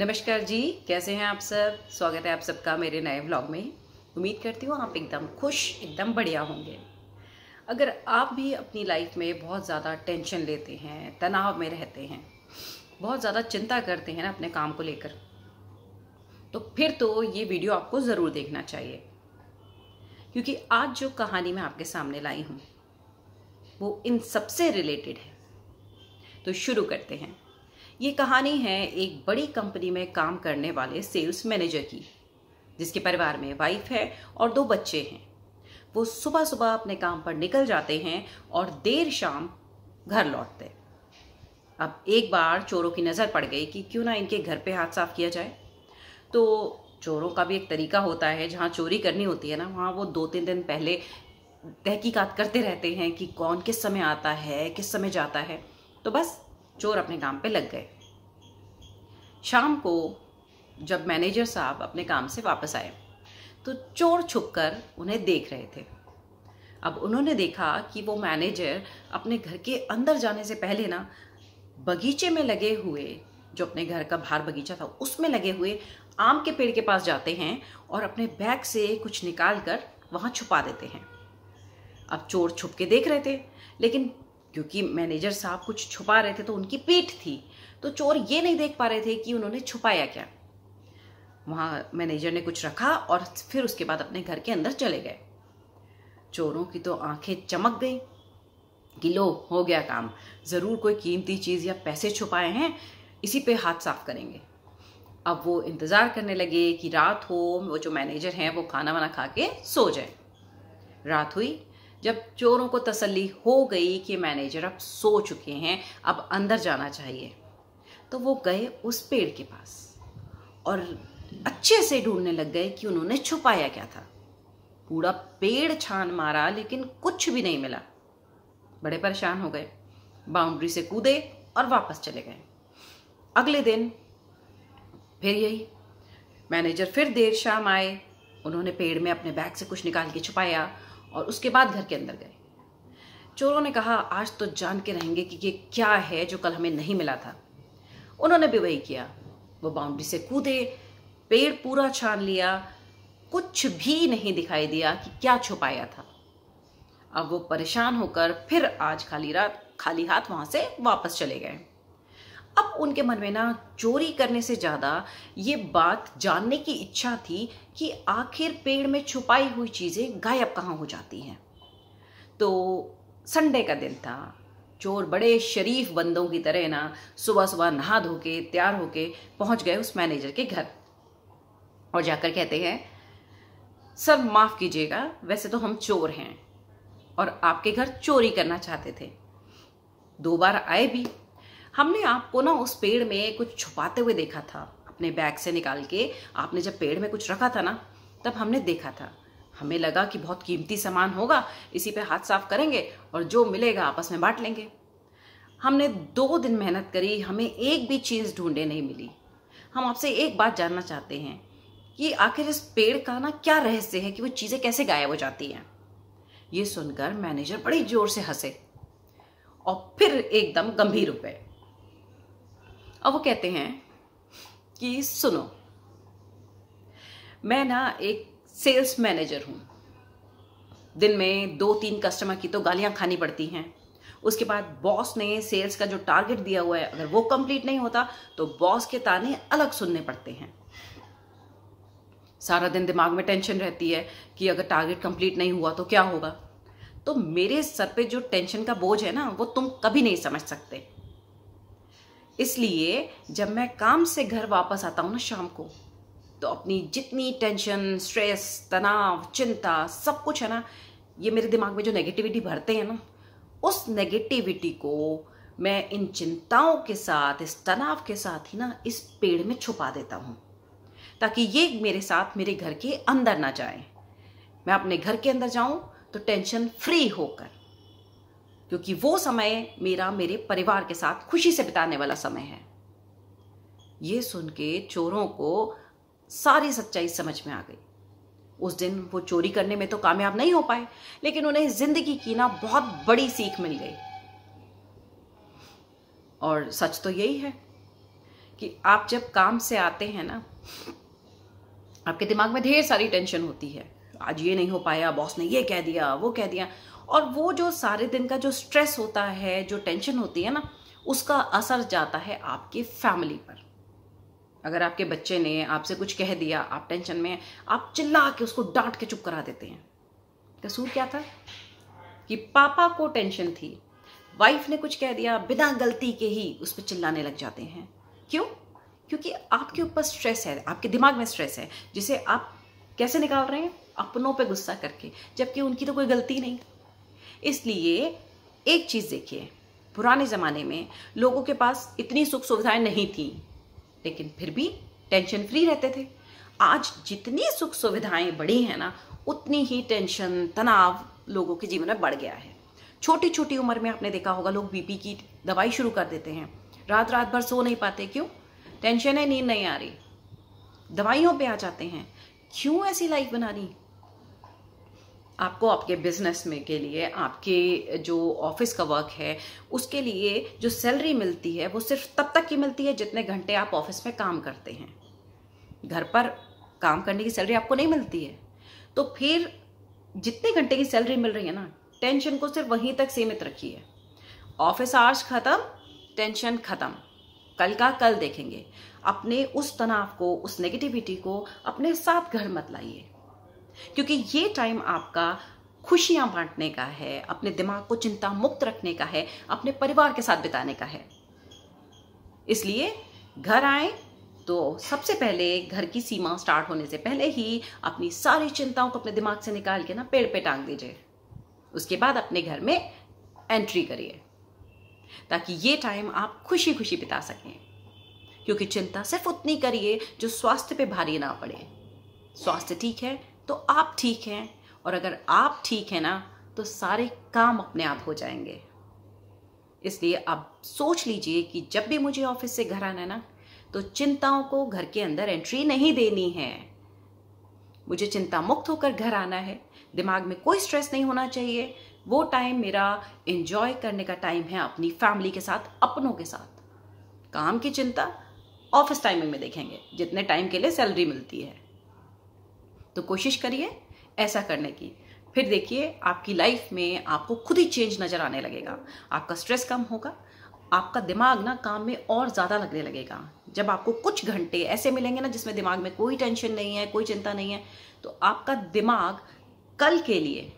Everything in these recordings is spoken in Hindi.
नमस्कार जी कैसे हैं आप सब स्वागत है आप सबका मेरे नए व्लॉग में उम्मीद करती हूँ आप एकदम खुश एकदम बढ़िया होंगे अगर आप भी अपनी लाइफ में बहुत ज़्यादा टेंशन लेते हैं तनाव में रहते हैं बहुत ज़्यादा चिंता करते हैं ना अपने काम को लेकर तो फिर तो ये वीडियो आपको ज़रूर देखना चाहिए क्योंकि आज जो कहानी मैं आपके सामने लाई हूँ वो इन सबसे रिलेटेड है तो शुरू करते हैं ये कहानी है एक बड़ी कंपनी में काम करने वाले सेल्स मैनेजर की जिसके परिवार में वाइफ है और दो बच्चे हैं वो सुबह सुबह अपने काम पर निकल जाते हैं और देर शाम घर लौटते अब एक बार चोरों की नज़र पड़ गई कि क्यों ना इनके घर पे हाथ साफ किया जाए तो चोरों का भी एक तरीका होता है जहाँ चोरी करनी होती है ना वहाँ वो दो तीन दिन पहले तहकीकात करते रहते हैं कि कौन किस समय आता है किस समय जाता है तो बस चोर अपने काम पे लग गए शाम को जब मैनेजर साहब अपने काम से वापस आए तो चोर छुप कर उन्हें देख रहे थे अब उन्होंने देखा कि वो मैनेजर अपने घर के अंदर जाने से पहले ना बगीचे में लगे हुए जो अपने घर का बाहर बगीचा था उसमें लगे हुए आम के पेड़ के पास जाते हैं और अपने बैग से कुछ निकाल कर वहाँ छुपा देते हैं अब चोर छुप के देख रहे थे लेकिन क्योंकि मैनेजर साहब कुछ छुपा रहे थे तो उनकी पीठ थी तो चोर ये नहीं देख पा रहे थे कि उन्होंने छुपाया क्या वहां मैनेजर ने कुछ रखा और फिर उसके बाद अपने घर के अंदर चले गए चोरों की तो आंखें चमक गई कि लो हो गया काम ज़रूर कोई कीमती चीज़ या पैसे छुपाए हैं इसी पे हाथ साफ करेंगे अब वो इंतज़ार करने लगे कि रात हो वो जो मैनेजर हैं वो खाना वाना खा के सो जाए रात हुई जब चोरों को तसल्ली हो गई कि मैनेजर अब सो चुके हैं अब अंदर जाना चाहिए तो वो गए उस पेड़ के पास और अच्छे से ढूंढने लग गए कि उन्होंने छुपाया क्या था पूरा पेड़ छान मारा लेकिन कुछ भी नहीं मिला बड़े परेशान हो गए बाउंड्री से कूदे और वापस चले गए अगले दिन फिर यही मैनेजर फिर देर शाम आए उन्होंने पेड़ में अपने बैग से कुछ निकाल के छुपाया और उसके बाद घर के अंदर गए चोरों ने कहा आज तो जान के रहेंगे कि ये क्या है जो कल हमें नहीं मिला था उन्होंने भी वही किया वो बाउंड्री से कूदे पेड़ पूरा छान लिया कुछ भी नहीं दिखाई दिया कि क्या छुपाया था अब वो परेशान होकर फिर आज खाली रात खाली हाथ वहां से वापस चले गए अब उनके मन में ना चोरी करने से ज़्यादा ये बात जानने की इच्छा थी कि आखिर पेड़ में छुपाई हुई चीज़ें गायब कहाँ हो जाती हैं तो संडे का दिन था चोर बड़े शरीफ बंदों की तरह ना सुबह सुबह नहा धो के तैयार होके पहुंच गए उस मैनेजर के घर और जाकर कहते हैं सर माफ़ कीजिएगा वैसे तो हम चोर हैं और आपके घर चोरी करना चाहते थे दो बार आए भी हमने आपको ना उस पेड़ में कुछ छुपाते हुए देखा था अपने बैग से निकाल के आपने जब पेड़ में कुछ रखा था ना तब हमने देखा था हमें लगा कि बहुत कीमती सामान होगा इसी पे हाथ साफ करेंगे और जो मिलेगा आपस में बांट लेंगे हमने दो दिन मेहनत करी हमें एक भी चीज़ ढूंढे नहीं मिली हम आपसे एक बात जानना चाहते हैं कि आखिर इस पेड़ का ना क्या रहस्य है कि वो चीज़ें कैसे गायब हो जाती हैं ये सुनकर मैनेजर बड़ी जोर से हंसे और फिर एकदम गंभीर हो अब वो कहते हैं कि सुनो मैं ना एक सेल्स मैनेजर हूँ दिन में दो तीन कस्टमर की तो गालियाँ खानी पड़ती हैं उसके बाद बॉस ने सेल्स का जो टारगेट दिया हुआ है अगर वो कंप्लीट नहीं होता तो बॉस के ताने अलग सुनने पड़ते हैं सारा दिन दिमाग में टेंशन रहती है कि अगर टारगेट कंप्लीट नहीं हुआ तो क्या होगा तो मेरे सर पे जो टेंशन का बोझ है ना वो तुम कभी नहीं समझ सकते इसलिए जब मैं काम से घर वापस आता हूं ना शाम को तो अपनी जितनी टेंशन स्ट्रेस तनाव चिंता सब कुछ है ना ये मेरे दिमाग में जो नेगेटिविटी भरते हैं ना उस नेगेटिविटी को मैं इन चिंताओं के साथ इस तनाव के साथ ही ना इस पेड़ में छुपा देता हूँ ताकि ये मेरे साथ मेरे घर के अंदर ना जाए मैं अपने घर के अंदर जाऊं तो टेंशन फ्री होकर क्योंकि वो समय मेरा मेरे परिवार के साथ खुशी से बिताने वाला समय है ये सुन के चोरों को सारी सच्चाई समझ में आ गई उस दिन वो चोरी करने में तो कामयाब नहीं हो पाए लेकिन उन्हें जिंदगी की ना बहुत बड़ी सीख मिल गई और सच तो यही है कि आप जब काम से आते हैं ना आपके दिमाग में ढेर सारी टेंशन होती है आज ये नहीं हो पाया बॉस ने ये कह दिया वो कह दिया और वो जो सारे दिन का जो स्ट्रेस होता है जो टेंशन होती है ना उसका असर जाता है आपके फैमिली पर अगर आपके बच्चे ने आपसे कुछ कह दिया आप टेंशन में आप चिल्ला के उसको डांट के चुप करा देते हैं कसूर क्या था कि पापा को टेंशन थी वाइफ ने कुछ कह दिया बिना गलती के ही उस पर चिल्लाने लग जाते हैं क्यों क्योंकि आपके ऊपर स्ट्रेस है आपके दिमाग में स्ट्रेस है जिसे आप कैसे निकाल रहे हैं अपनों पे गुस्सा करके जबकि उनकी तो कोई गलती नहीं इसलिए एक चीज़ देखिए पुराने ज़माने में लोगों के पास इतनी सुख सुविधाएं नहीं थी लेकिन फिर भी टेंशन फ्री रहते थे आज जितनी सुख सुविधाएं बढ़ी हैं ना उतनी ही टेंशन तनाव लोगों के जीवन में बढ़ गया है छोटी छोटी उम्र में आपने देखा होगा लोग बीपी की दवाई शुरू कर देते हैं रात रात भर सो नहीं पाते क्यों टेंशन है नींद नहीं आ रही दवाइयों पे आ जाते हैं क्यों ऐसी लाइफ बनानी आपको आपके बिजनेस में के लिए आपके जो ऑफिस का वर्क है उसके लिए जो सैलरी मिलती है वो सिर्फ तब तक की मिलती है जितने घंटे आप ऑफिस में काम करते हैं घर पर काम करने की सैलरी आपको नहीं मिलती है तो फिर जितने घंटे की सैलरी मिल रही है ना टेंशन को सिर्फ वहीं तक सीमित रखिए ऑफिस आर्स ख़त्म टेंशन ख़त्म कल का कल देखेंगे अपने उस तनाव को उस नेगेटिविटी को अपने साथ घर मत लाइए क्योंकि ये टाइम आपका खुशियां बांटने का है अपने दिमाग को चिंता मुक्त रखने का है अपने परिवार के साथ बिताने का है इसलिए घर आए तो सबसे पहले घर की सीमा स्टार्ट होने से पहले ही अपनी सारी चिंताओं को अपने दिमाग से निकाल के ना पेड़ पे टांग दीजिए उसके बाद अपने घर में एंट्री करिए ताकि ये टाइम आप खुशी खुशी बिता सकें क्योंकि चिंता सिर्फ उतनी करिए जो स्वास्थ्य पे भारी ना पड़े स्वास्थ्य ठीक है तो आप ठीक हैं और अगर आप ठीक हैं ना तो सारे काम अपने आप हो जाएंगे इसलिए आप सोच लीजिए कि जब भी मुझे ऑफिस से घर आना है ना तो चिंताओं को घर के अंदर एंट्री नहीं देनी है मुझे चिंता मुक्त होकर घर आना है दिमाग में कोई स्ट्रेस नहीं होना चाहिए वो टाइम मेरा एंजॉय करने का टाइम है अपनी फैमिली के साथ अपनों के साथ काम की चिंता ऑफिस टाइमिंग में देखेंगे जितने टाइम के लिए सैलरी मिलती है तो कोशिश करिए ऐसा करने की फिर देखिए आपकी लाइफ में आपको खुद ही चेंज नज़र आने लगेगा आपका स्ट्रेस कम होगा आपका दिमाग ना काम में और ज़्यादा लगने लगेगा जब आपको कुछ घंटे ऐसे मिलेंगे ना जिसमें दिमाग में कोई टेंशन नहीं है कोई चिंता नहीं है तो आपका दिमाग कल के लिए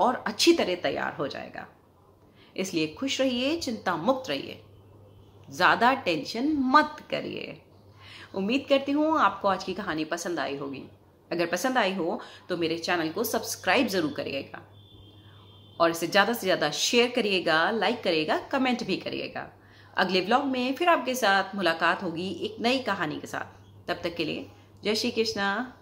और अच्छी तरह तैयार हो जाएगा इसलिए खुश रहिए चिंता मुक्त रहिए ज़्यादा टेंशन मत करिए उम्मीद करती हूँ आपको आज की कहानी पसंद आई होगी अगर पसंद आई हो तो मेरे चैनल को सब्सक्राइब ज़रूर करिएगा और इसे ज़्यादा से ज़्यादा शेयर करिएगा लाइक करिएगा कमेंट भी करिएगा अगले ब्लॉग में फिर आपके साथ मुलाकात होगी एक नई कहानी के साथ तब तक के लिए जय श्री कृष्णा